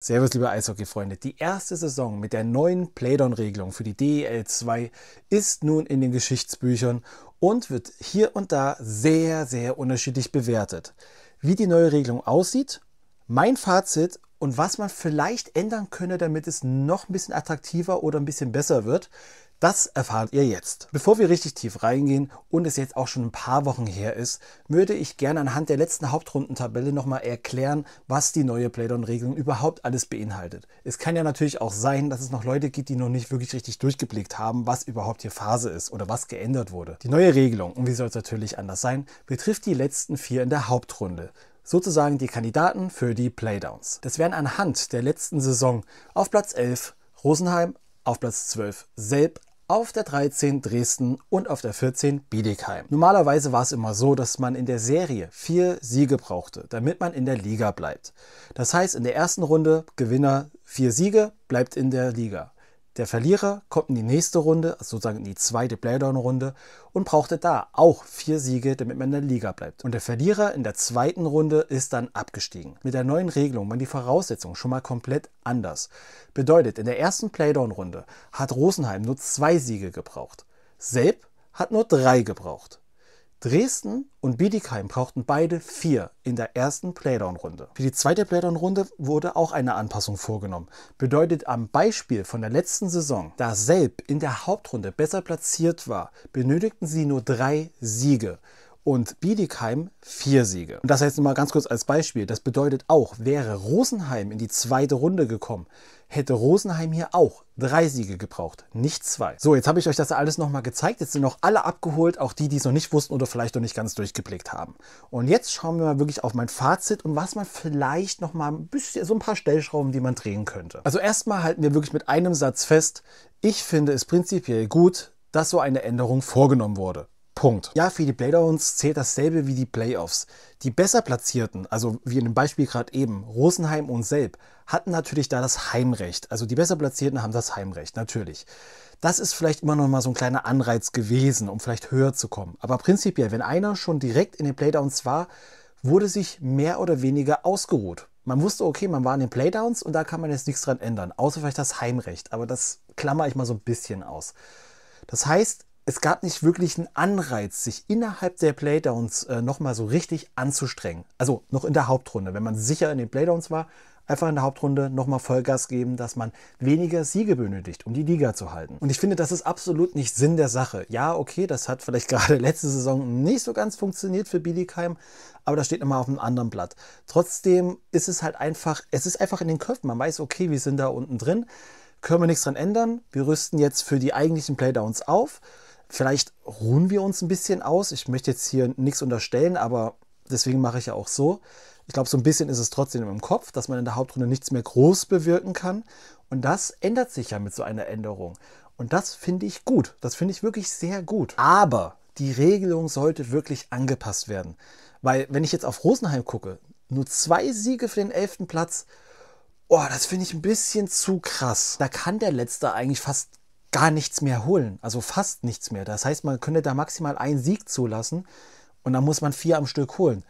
Servus, liebe Eishockey-Freunde. Die erste Saison mit der neuen Playdon-Regelung für die DEL 2 ist nun in den Geschichtsbüchern und wird hier und da sehr, sehr unterschiedlich bewertet. Wie die neue Regelung aussieht, mein Fazit und was man vielleicht ändern könne, damit es noch ein bisschen attraktiver oder ein bisschen besser wird, das erfahrt ihr jetzt. Bevor wir richtig tief reingehen und es jetzt auch schon ein paar Wochen her ist, würde ich gerne anhand der letzten Hauptrundentabelle nochmal erklären, was die neue playdown regelung überhaupt alles beinhaltet. Es kann ja natürlich auch sein, dass es noch Leute gibt, die noch nicht wirklich richtig durchgeblickt haben, was überhaupt hier Phase ist oder was geändert wurde. Die neue Regelung, und wie soll es natürlich anders sein, betrifft die letzten vier in der Hauptrunde sozusagen die Kandidaten für die Playdowns. Das wären anhand der letzten Saison auf Platz 11 Rosenheim, auf Platz 12 Selb, auf der 13 Dresden und auf der 14 Biedigheim. Normalerweise war es immer so, dass man in der Serie vier Siege brauchte, damit man in der Liga bleibt. Das heißt, in der ersten Runde Gewinner vier Siege, bleibt in der Liga. Der Verlierer kommt in die nächste Runde, also sozusagen in die zweite Playdown-Runde und brauchte da auch vier Siege, damit man in der Liga bleibt. Und der Verlierer in der zweiten Runde ist dann abgestiegen. Mit der neuen Regelung waren die Voraussetzungen schon mal komplett anders. Bedeutet, in der ersten Playdown-Runde hat Rosenheim nur zwei Siege gebraucht. Selb hat nur drei gebraucht. Dresden und Bietigheim brauchten beide vier in der ersten Playdown-Runde. Für die zweite Playdown-Runde wurde auch eine Anpassung vorgenommen. Bedeutet am Beispiel von der letzten Saison, da Selb in der Hauptrunde besser platziert war, benötigten sie nur drei Siege und Biedigheim vier Siege. Und das jetzt mal ganz kurz als Beispiel. Das bedeutet auch, wäre Rosenheim in die zweite Runde gekommen, hätte Rosenheim hier auch drei Siege gebraucht, nicht zwei. So, jetzt habe ich euch das alles nochmal gezeigt. Jetzt sind noch alle abgeholt, auch die, die es noch nicht wussten oder vielleicht noch nicht ganz durchgeblickt haben. Und jetzt schauen wir mal wirklich auf mein Fazit und was man vielleicht nochmal ein bisschen, so ein paar Stellschrauben, die man drehen könnte. Also erstmal halten wir wirklich mit einem Satz fest. Ich finde es prinzipiell gut, dass so eine Änderung vorgenommen wurde. Punkt. Ja, für die Playdowns zählt dasselbe wie die Playoffs. Die besser platzierten, also wie in dem Beispiel gerade eben, Rosenheim und Selb, hatten natürlich da das Heimrecht. Also die besser platzierten haben das Heimrecht, natürlich. Das ist vielleicht immer noch mal so ein kleiner Anreiz gewesen, um vielleicht höher zu kommen. Aber prinzipiell, wenn einer schon direkt in den Playdowns war, wurde sich mehr oder weniger ausgeruht. Man wusste, okay, man war in den Playdowns und da kann man jetzt nichts dran ändern, außer vielleicht das Heimrecht. Aber das klammer ich mal so ein bisschen aus. Das heißt, es gab nicht wirklich einen Anreiz, sich innerhalb der Playdowns äh, nochmal so richtig anzustrengen. Also noch in der Hauptrunde, wenn man sicher in den Playdowns war, einfach in der Hauptrunde nochmal Vollgas geben, dass man weniger Siege benötigt, um die Liga zu halten. Und ich finde, das ist absolut nicht Sinn der Sache. Ja, okay, das hat vielleicht gerade letzte Saison nicht so ganz funktioniert für Bietigheim, aber das steht nochmal auf einem anderen Blatt. Trotzdem ist es halt einfach, es ist einfach in den Köpfen. Man weiß, okay, wir sind da unten drin, können wir nichts dran ändern. Wir rüsten jetzt für die eigentlichen Playdowns auf Vielleicht ruhen wir uns ein bisschen aus. Ich möchte jetzt hier nichts unterstellen, aber deswegen mache ich ja auch so. Ich glaube, so ein bisschen ist es trotzdem im Kopf, dass man in der Hauptrunde nichts mehr groß bewirken kann. Und das ändert sich ja mit so einer Änderung. Und das finde ich gut. Das finde ich wirklich sehr gut. Aber die Regelung sollte wirklich angepasst werden. Weil, wenn ich jetzt auf Rosenheim gucke, nur zwei Siege für den elften Platz, oh, das finde ich ein bisschen zu krass. Da kann der Letzte eigentlich fast gar nichts mehr holen, also fast nichts mehr. Das heißt, man könnte da maximal einen Sieg zulassen und dann muss man vier am Stück holen.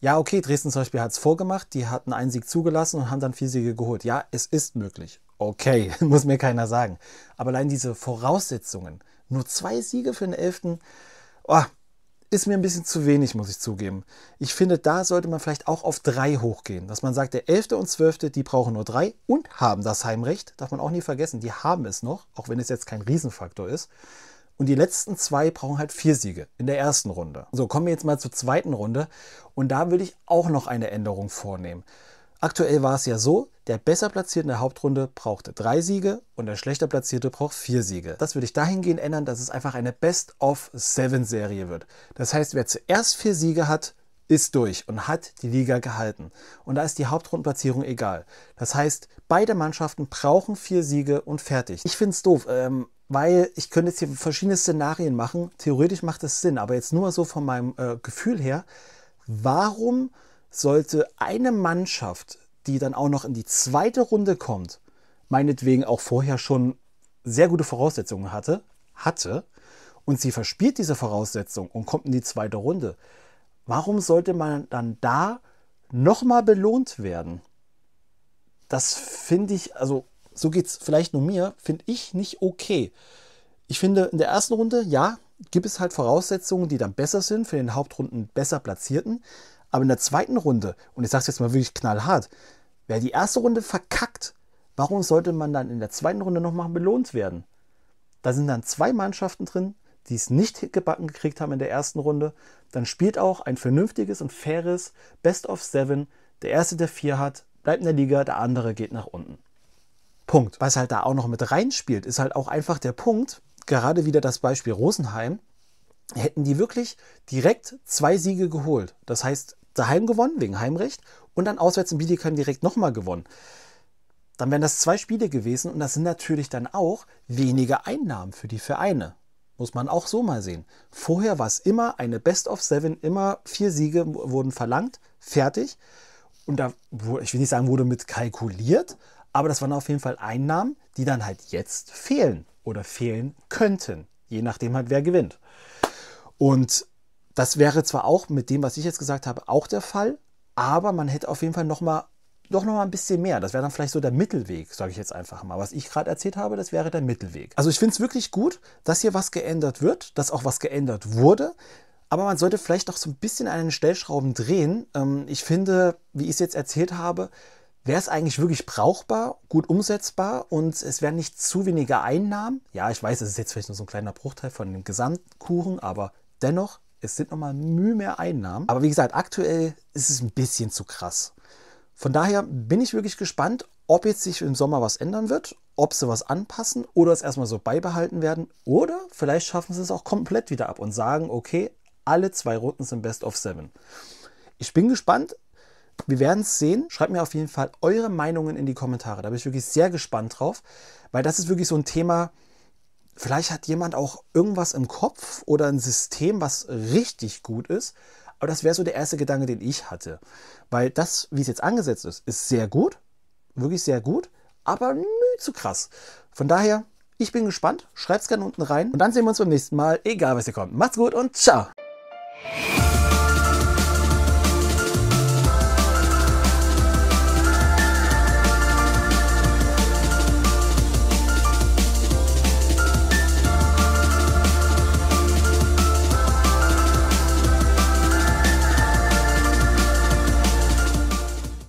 Ja, okay, Dresden zum Beispiel hat es vorgemacht, die hatten einen Sieg zugelassen und haben dann vier Siege geholt. Ja, es ist möglich. Okay, muss mir keiner sagen. Aber allein diese Voraussetzungen, nur zwei Siege für den Elften, Oh, ist mir ein bisschen zu wenig, muss ich zugeben. Ich finde, da sollte man vielleicht auch auf drei hochgehen, dass man sagt, der 11. und 12., die brauchen nur drei und haben das Heimrecht, darf man auch nie vergessen, die haben es noch, auch wenn es jetzt kein Riesenfaktor ist. Und die letzten zwei brauchen halt vier Siege in der ersten Runde. So, kommen wir jetzt mal zur zweiten Runde und da will ich auch noch eine Änderung vornehmen. Aktuell war es ja so, der besser platzierte in der Hauptrunde brauchte drei Siege und der schlechter platzierte braucht vier Siege. Das würde ich dahingehend ändern, dass es einfach eine Best-of-Seven-Serie wird. Das heißt, wer zuerst vier Siege hat, ist durch und hat die Liga gehalten. Und da ist die Hauptrundenplatzierung egal. Das heißt, beide Mannschaften brauchen vier Siege und fertig. Ich finde es doof. Ähm weil ich könnte jetzt hier verschiedene Szenarien machen. Theoretisch macht es Sinn, aber jetzt nur so von meinem äh, Gefühl her. Warum sollte eine Mannschaft, die dann auch noch in die zweite Runde kommt, meinetwegen auch vorher schon sehr gute Voraussetzungen hatte, hatte und sie verspielt diese Voraussetzung und kommt in die zweite Runde, warum sollte man dann da nochmal belohnt werden? Das finde ich, also so geht es vielleicht nur mir, finde ich nicht okay. Ich finde, in der ersten Runde, ja, gibt es halt Voraussetzungen, die dann besser sind für den Hauptrunden besser Platzierten. Aber in der zweiten Runde, und ich sage es jetzt mal wirklich knallhart, wer die erste Runde verkackt, warum sollte man dann in der zweiten Runde nochmal belohnt werden? Da sind dann zwei Mannschaften drin, die es nicht gebacken gekriegt haben in der ersten Runde. Dann spielt auch ein vernünftiges und faires Best of Seven. Der erste, der vier hat, bleibt in der Liga, der andere geht nach unten. Punkt. Was halt da auch noch mit reinspielt, ist halt auch einfach der Punkt, gerade wieder das Beispiel Rosenheim, hätten die wirklich direkt zwei Siege geholt. Das heißt, daheim gewonnen, wegen Heimrecht, und dann auswärts in Bietigheim direkt nochmal gewonnen. Dann wären das zwei Spiele gewesen und das sind natürlich dann auch weniger Einnahmen für die Vereine. Muss man auch so mal sehen. Vorher war es immer eine Best of Seven, immer vier Siege wurden verlangt, fertig. Und da, ich will nicht sagen, wurde mit kalkuliert, aber das waren auf jeden Fall Einnahmen, die dann halt jetzt fehlen oder fehlen könnten, je nachdem halt wer gewinnt. Und das wäre zwar auch mit dem, was ich jetzt gesagt habe, auch der Fall, aber man hätte auf jeden Fall nochmal doch noch mal ein bisschen mehr. Das wäre dann vielleicht so der Mittelweg, sage ich jetzt einfach mal. Was ich gerade erzählt habe, das wäre der Mittelweg. Also ich finde es wirklich gut, dass hier was geändert wird, dass auch was geändert wurde. Aber man sollte vielleicht auch so ein bisschen an den Stellschrauben drehen. Ähm, ich finde, wie ich es jetzt erzählt habe, wäre es eigentlich wirklich brauchbar, gut umsetzbar und es wären nicht zu wenige Einnahmen. Ja, ich weiß, es ist jetzt vielleicht nur so ein kleiner Bruchteil von dem Gesamtkuchen, aber dennoch es sind nochmal Mühe mehr Einnahmen. Aber wie gesagt, aktuell ist es ein bisschen zu krass. Von daher bin ich wirklich gespannt, ob jetzt sich im Sommer was ändern wird, ob sie was anpassen oder es erstmal so beibehalten werden. Oder vielleicht schaffen sie es auch komplett wieder ab und sagen, okay, alle zwei Runden sind Best of Seven. Ich bin gespannt. Wir werden es sehen. Schreibt mir auf jeden Fall eure Meinungen in die Kommentare. Da bin ich wirklich sehr gespannt drauf, weil das ist wirklich so ein Thema, Vielleicht hat jemand auch irgendwas im Kopf oder ein System, was richtig gut ist. Aber das wäre so der erste Gedanke, den ich hatte. Weil das, wie es jetzt angesetzt ist, ist sehr gut. Wirklich sehr gut. Aber nö, zu krass. Von daher, ich bin gespannt. Schreibt es gerne unten rein. Und dann sehen wir uns beim nächsten Mal. Egal, was ihr kommt. Macht's gut und ciao.